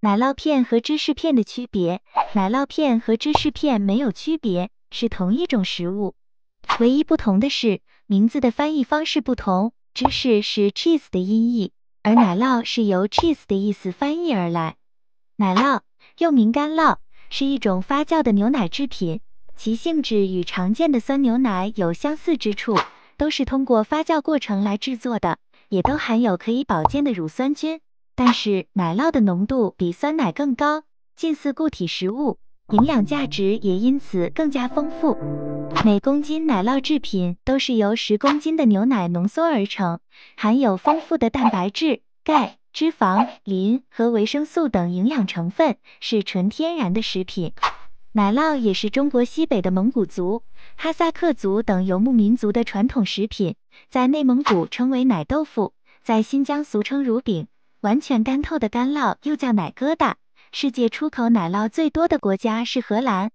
奶酪片和芝士片的区别？奶酪片和芝士片没有区别，是同一种食物。唯一不同的是名字的翻译方式不同。芝士是 cheese 的音译，而奶酪是由 cheese 的意思翻译而来。奶酪，又名干酪，是一种发酵的牛奶制品，其性质与常见的酸牛奶有相似之处，都是通过发酵过程来制作的，也都含有可以保健的乳酸菌。但是奶酪的浓度比酸奶更高，近似固体食物，营养价值也因此更加丰富。每公斤奶酪制品都是由十公斤的牛奶浓缩而成，含有丰富的蛋白质、钙、脂肪、磷和维生素等营养成分，是纯天然的食品。奶酪也是中国西北的蒙古族、哈萨克族等游牧民族的传统食品，在内蒙古称为奶豆腐，在新疆俗称乳饼。完全干透的干酪又叫奶疙瘩。世界出口奶酪最多的国家是荷兰。